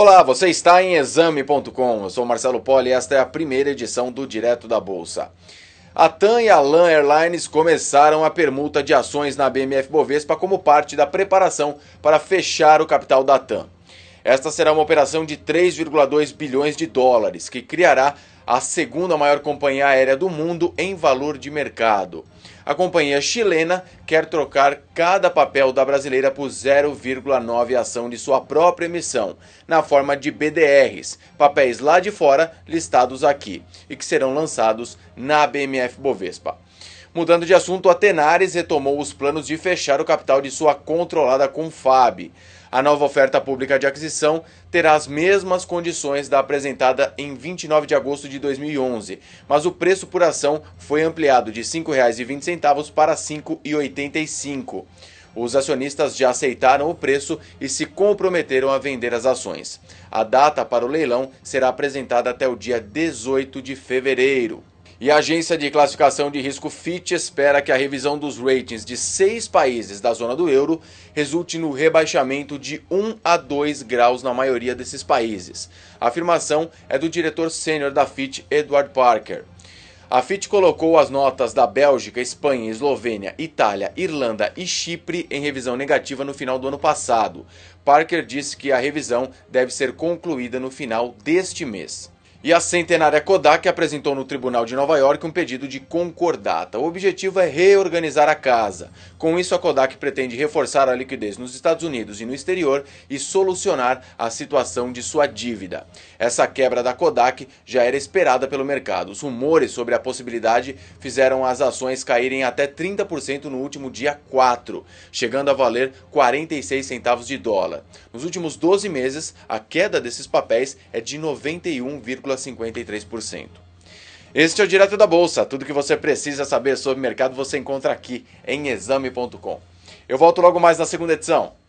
Olá, você está em exame.com. Eu sou Marcelo Poli e esta é a primeira edição do Direto da Bolsa. A TAM e a LAN Airlines começaram a permuta de ações na BMF Bovespa como parte da preparação para fechar o capital da TAM. Esta será uma operação de 3,2 bilhões de dólares, que criará a segunda maior companhia aérea do mundo em valor de mercado a companhia chilena quer trocar cada papel da brasileira por 0,9 ação de sua própria emissão, na forma de BDRs, papéis lá de fora listados aqui, e que serão lançados na BMF Bovespa. Mudando de assunto, a Tenares retomou os planos de fechar o capital de sua controlada Confab. A nova oferta pública de aquisição terá as mesmas condições da apresentada em 29 de agosto de 2011, mas o preço por ação foi ampliado de R$ 5,20 para R$ 5,85. Os acionistas já aceitaram o preço e se comprometeram a vender as ações. A data para o leilão será apresentada até o dia 18 de fevereiro. E a agência de classificação de risco Fitch espera que a revisão dos ratings de seis países da zona do euro resulte no rebaixamento de 1 a 2 graus na maioria desses países. A afirmação é do diretor sênior da Fitch, Edward Parker. A FIT colocou as notas da Bélgica, Espanha, Eslovênia, Itália, Irlanda e Chipre em revisão negativa no final do ano passado. Parker disse que a revisão deve ser concluída no final deste mês. E a centenária Kodak apresentou no Tribunal de Nova York um pedido de concordata. O objetivo é reorganizar a casa, com isso, a Kodak pretende reforçar a liquidez nos Estados Unidos e no exterior e solucionar a situação de sua dívida. Essa quebra da Kodak já era esperada pelo mercado. Os rumores sobre a possibilidade fizeram as ações caírem até 30% no último dia 4, chegando a valer 46 centavos de dólar. Nos últimos 12 meses, a queda desses papéis é de 91,53%. Este é o Direto da Bolsa. Tudo que você precisa saber sobre mercado você encontra aqui em exame.com. Eu volto logo mais na segunda edição.